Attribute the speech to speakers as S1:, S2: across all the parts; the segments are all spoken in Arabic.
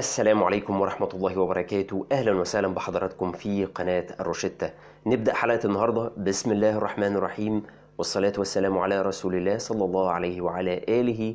S1: السلام عليكم ورحمة الله وبركاته أهلا وسهلا بحضراتكم في قناة الروشتة نبدأ حلقة النهاردة بسم الله الرحمن الرحيم والصلاة والسلام على رسول الله صلى الله عليه وعلى آله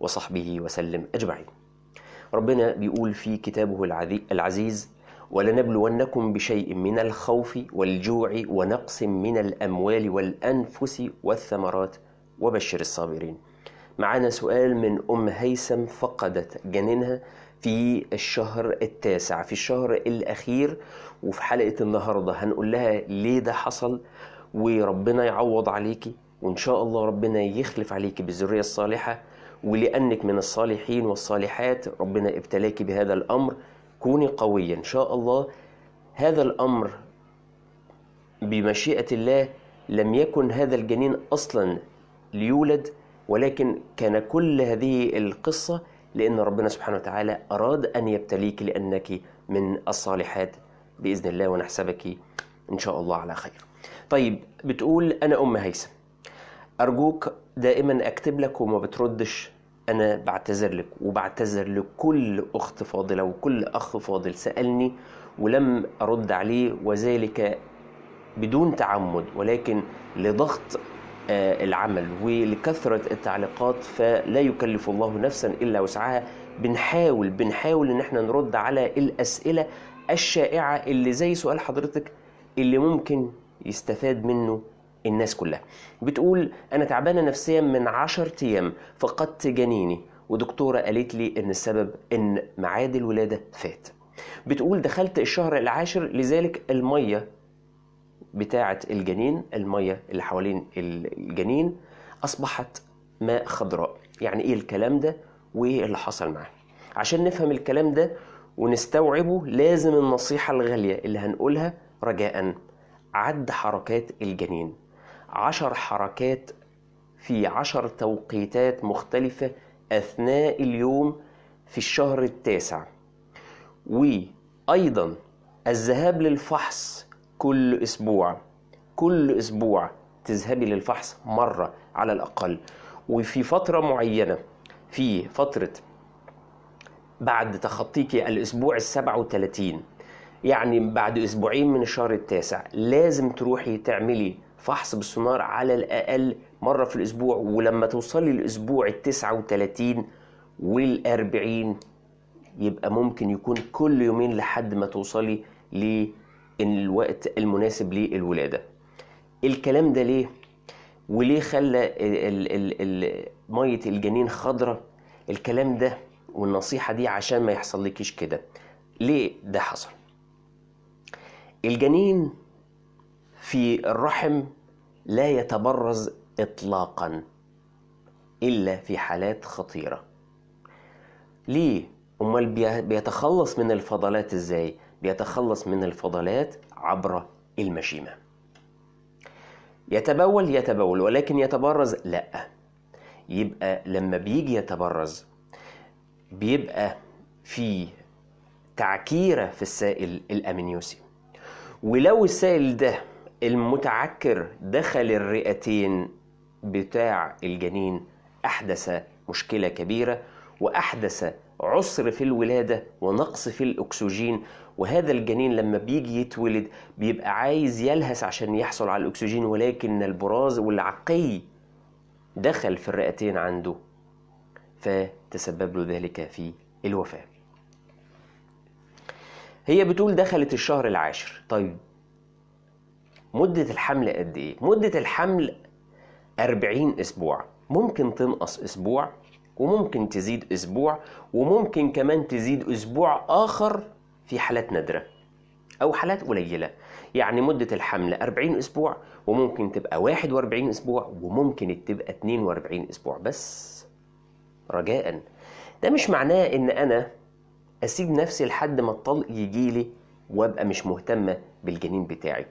S1: وصحبه وسلم أجمعين ربنا بيقول في كتابه العزيز ولنبلونكم بشيء من الخوف والجوع ونقص من الأموال والأنفس والثمرات وبشر الصابرين معانا سؤال من أم هيثم فقدت جنينها في الشهر التاسع في الشهر الأخير وفي حلقة النهاردة هنقول لها ليه ده حصل وربنا يعوض عليكي وإن شاء الله ربنا يخلف عليكي بالذرية الصالحة ولأنك من الصالحين والصالحات ربنا ابتلاكي بهذا الأمر كوني قوية إن شاء الله هذا الأمر بمشيئة الله لم يكن هذا الجنين أصلا ليولد ولكن كان كل هذه القصة لأن ربنا سبحانه وتعالى أراد أن يبتليك لأنك من الصالحات بإذن الله ونحسبك إن شاء الله على خير طيب بتقول أنا أم هيثم أرجوك دائما أكتب لك وما بتردش أنا بعتذر لك وبعتذر لكل أخت فاضلة وكل أخ فاضل سألني ولم أرد عليه وذلك بدون تعمد ولكن لضغط آه، العمل ولكثرة التعليقات فلا يكلف الله نفسا إلا وسعها بنحاول بنحاول إن احنا نرد على الأسئلة الشائعة اللي زي سؤال حضرتك اللي ممكن يستفاد منه الناس كلها بتقول أنا تعبانة نفسيا من عشر أيام فقدت جنيني ودكتورة قالت لي إن السبب إن معاد الولادة فات بتقول دخلت الشهر العاشر لذلك المية بتاعة الجنين المية اللي حوالين الجنين أصبحت ماء خضراء يعني إيه الكلام ده وإيه اللي حصل معاه عشان نفهم الكلام ده ونستوعبه لازم النصيحة الغالية اللي هنقولها رجاء عد حركات الجنين عشر حركات في عشر توقيتات مختلفة أثناء اليوم في الشهر التاسع وأيضا الذهاب للفحص كل أسبوع كل أسبوع تذهبي للفحص مرة على الأقل وفي فترة معينة في فترة بعد تخطيك الأسبوع ال 37 يعني بعد أسبوعين من الشهر التاسع لازم تروحي تعملي فحص بالسونار على الأقل مرة في الأسبوع ولما توصلي الاسبوع ال 39 وال 40 يبقى ممكن يكون كل يومين لحد ما توصلي ل الوقت المناسب للولاده الكلام ده ليه وليه خلى ميه الجنين خضره الكلام ده والنصيحه دي عشان ما يحصل كده ليه ده حصل الجنين في الرحم لا يتبرز اطلاقا الا في حالات خطيره ليه امال بيتخلص من الفضلات ازاي بيتخلص من الفضلات عبر المشيمة يتبول يتبول ولكن يتبرز لا يبقى لما بيجي يتبرز بيبقى في تعكيرة في السائل الأمينيوسي ولو السائل ده المتعكر دخل الرئتين بتاع الجنين أحدث مشكلة كبيرة وأحدث عسر في الولادة ونقص في الأكسجين وهذا الجنين لما بيجي يتولد بيبقى عايز يلهس عشان يحصل على الأكسجين ولكن البراز والعقي دخل في الرئتين عنده فتسبب له ذلك في الوفاة هي بتقول دخلت الشهر العاشر طيب مدة الحمل قد إيه؟ مدة الحمل 40 أسبوع ممكن تنقص أسبوع وممكن تزيد أسبوع وممكن كمان تزيد أسبوع آخر في حالات نادرة أو حالات قليلة يعني مدة الحمل 40 أسبوع وممكن تبقى 41 أسبوع وممكن تبقى 42 أسبوع بس رجاء ده مش معناه إن أنا أسيب نفسي لحد ما الطلق يجيلي وأبقى مش مهتمة بالجنين بتاعي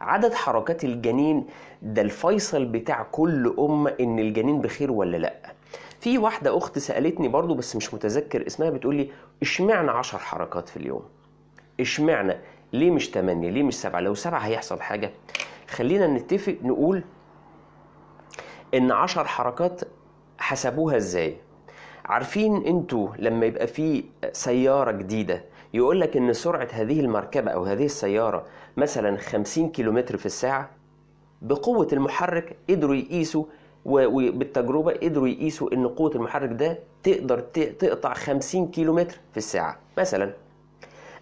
S1: عدد حركات الجنين ده الفيصل بتاع كل أم إن الجنين بخير ولا لأ في واحدة أخت سألتني برضو بس مش متذكر اسمها بتقول لي اشمعنى 10 حركات في اليوم؟ اشمعنى؟ ليه مش 8 ليه مش 7 لو 7 هيحصل حاجة خلينا نتفق نقول ان 10 حركات حسبوها ازاي عارفين انتوا لما يبقى في سيارة جديدة يقول لك ان سرعة هذه المركبة او هذه السيارة مثلا 50 كيلومتر في الساعة بقوة المحرك قدروا يقيسوا وبالتجربه قدروا يقيسوا ان قوه المحرك ده تقدر تقطع 50 كيلومتر في الساعه مثلا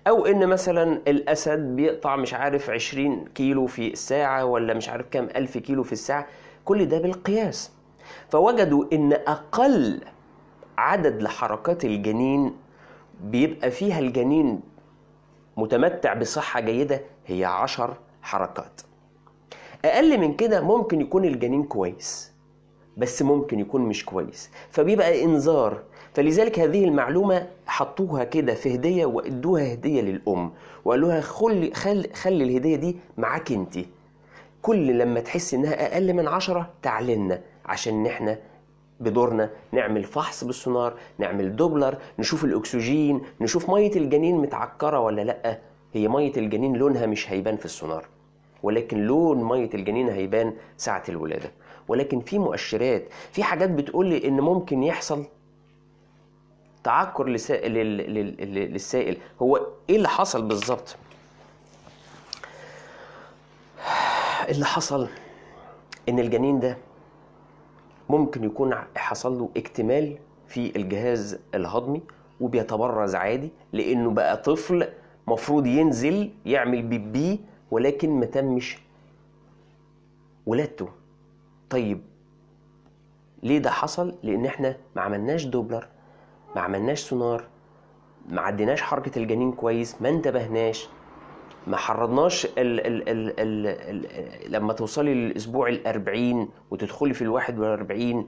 S1: او ان مثلا الاسد بيقطع مش عارف 20 كيلو في الساعه ولا مش عارف كام الف كيلو في الساعه كل ده بالقياس فوجدوا ان اقل عدد لحركات الجنين بيبقى فيها الجنين متمتع بصحه جيده هي 10 حركات اقل من كده ممكن يكون الجنين كويس بس ممكن يكون مش كويس فبيبقى انذار فلذلك هذه المعلومة حطوها كده في هدية وادوها هدية للأم وقالوها خلي خل خلي الهدية دي معاك انت كل لما تحس انها اقل من عشرة تعلنا عشان احنا بدورنا نعمل فحص بالسونار نعمل دوبلر نشوف الاكسجين نشوف ميه الجنين متعكره ولا لا هي ميه الجنين لونها مش هيبان في السونار ولكن لون ميه الجنين هيبان ساعه الولاده ولكن في مؤشرات في حاجات بتقول لي ان ممكن يحصل تعكر لسائل للسائل هو ايه اللي حصل بالظبط اللي حصل ان الجنين ده ممكن يكون حصل له اكتمال في الجهاز الهضمي وبيتبرز عادي لانه بقى طفل مفروض ينزل يعمل بيبي ولكن ما تمش ولادته طيب ليه ده حصل لان احنا ما عملناش دوبلر ما عملناش سونار ما عديناش حركه الجنين كويس ما انتبهناش ما حرضناش الـ الـ الـ الـ الـ لما توصلي للاسبوع الأربعين وتدخلي في الواحد والأربعين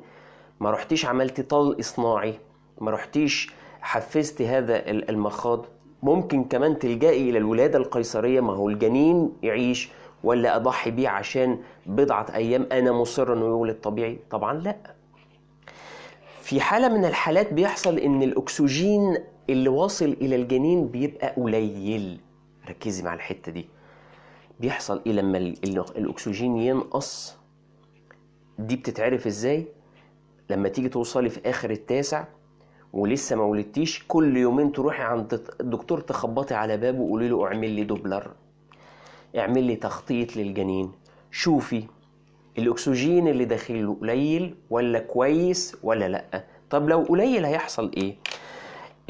S1: ما رحتيش عملتي طل اصناعي ما رحتيش حفزتي هذا المخاض ممكن كمان تلجئي الى الولاده القيصريه ما هو الجنين يعيش ولا اضحي بيه عشان بضعه ايام انا مصر انه يولد طبيعي طبعا لا في حاله من الحالات بيحصل ان الاكسجين اللي واصل الى الجنين بيبقى قليل ركزي مع الحته دي بيحصل ايه لما الاكسجين ينقص دي بتتعرف ازاي لما تيجي توصلي في اخر التاسع ولسه ما ولدتيش كل يومين تروحي عند الدكتور تخبطي على بابه وقولي له اعمل لي دوبلر اعمل لي تخطيط للجنين شوفي الاكسجين اللي داخله قليل ولا كويس ولا لا طب لو قليل هيحصل ايه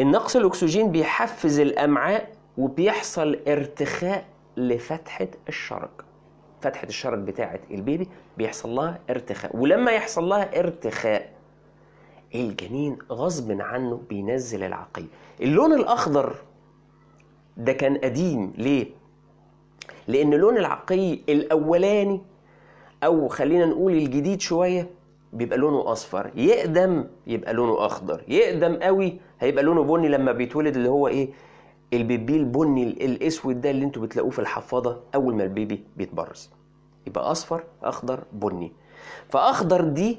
S1: النقص الاكسجين بيحفز الامعاء وبيحصل ارتخاء لفتحه الشرج فتحه الشرج بتاعه البيبي بيحصل لها ارتخاء ولما يحصل لها ارتخاء الجنين غصب عنه بينزل العقيم اللون الاخضر ده كان قديم ليه لأن لون العقي الأولاني أو خلينا نقول الجديد شوية بيبقى لونه أصفر يقدم يبقى لونه أخضر يقدم قوي هيبقى لونه بني لما بيتولد اللي هو إيه البيبي البني الأسود ده اللي انتوا بتلاقوه في الحفاضة أول ما البيبي بيتبرز يبقى أصفر أخضر بني فأخضر دي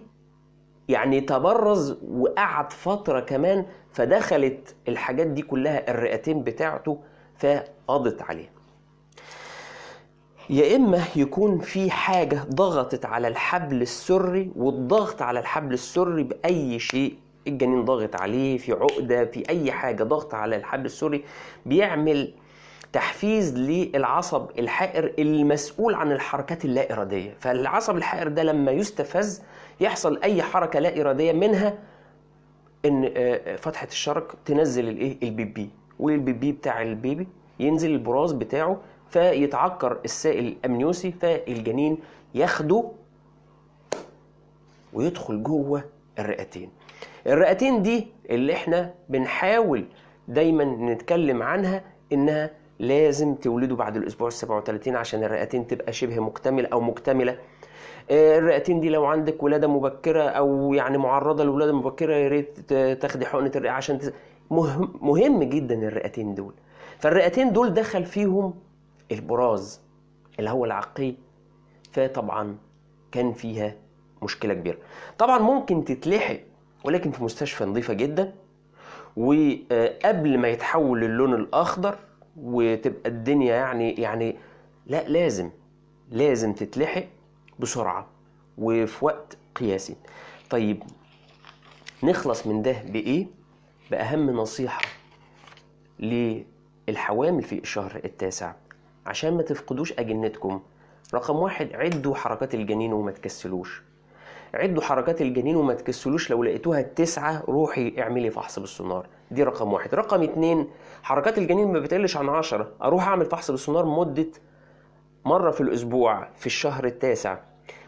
S1: يعني تبرز وقعد فترة كمان فدخلت الحاجات دي كلها الرئتين بتاعته فقضت عليه يا اما يكون في حاجه ضغطت على الحبل السري والضغط على الحبل السري باي شيء الجنين ضاغط عليه في عقده في اي حاجه ضغط على الحبل السري بيعمل تحفيز للعصب الحائر المسؤول عن الحركات اللا اراديه فالعصب الحائر ده لما يستفز يحصل اي حركه لا اراديه منها ان آه، آه، فتحه الشرق تنزل الايه البيبي والبيبي بتاع البيبي ينزل البراز بتاعه فيتعكر السائل الامنيوسي فالجنين ياخده ويدخل جوه الرئتين الرئتين دي اللي احنا بنحاول دايما نتكلم عنها انها لازم تولدوا بعد الاسبوع ال 37 عشان الرئتين تبقى شبه مكتمل او مكتمله آه، الرئتين دي لو عندك ولاده مبكره او يعني معرضه لولاده مبكره يا ريت تاخدي حقنه الرئه عشان تز... مهم مهم جدا الرئتين دول فالرئتين دول دخل فيهم البراز اللي هو العقي فطبعا كان فيها مشكلة كبيرة طبعا ممكن تتلحق ولكن في مستشفى نظيفة جدا وقبل ما يتحول للون الأخضر وتبقى الدنيا يعني يعني لا لازم لازم تتلحق بسرعة وفي وقت قياسي طيب نخلص من ده بإيه؟ بأهم نصيحة للحوامل في الشهر التاسع عشان ما تفقدوش أجنتكم رقم واحد عدوا حركات الجنين وما تكسلوش عدوا حركات الجنين وما تكسلوش لو لقيتوها التسعة روحي اعملي فحص بالسونار دي رقم واحد رقم اتنين حركات الجنين ما بتقلش عن عشرة اروح اعمل فحص بالسونار مدة مرة في الاسبوع في الشهر التاسع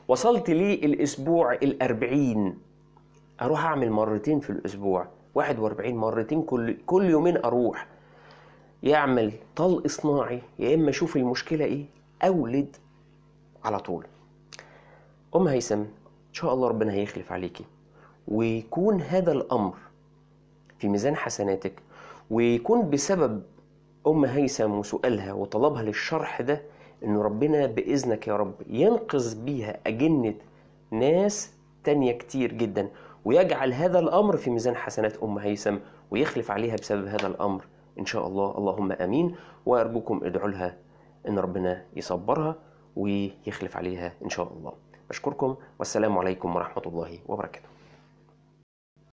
S1: وصلت لي الاسبوع الاربعين اروح اعمل مرتين في الاسبوع واحد واربعين مرتين كل كل يومين اروح يعمل طلق صناعي يا اما اشوف المشكله ايه اولد على طول ام هيثم ان شاء الله ربنا هيخلف عليكي ويكون هذا الامر في ميزان حسناتك ويكون بسبب ام هيثم وسؤالها وطلبها للشرح ده ان ربنا باذنك يا رب ينقذ بيها اجنه ناس تانية كتير جدا ويجعل هذا الامر في ميزان حسنات ام هيثم ويخلف عليها بسبب هذا الامر إن شاء الله اللهم آمين وأرجوكم ادعوا لها إن ربنا يصبرها ويخلف عليها إن شاء الله أشكركم والسلام عليكم ورحمة الله وبركاته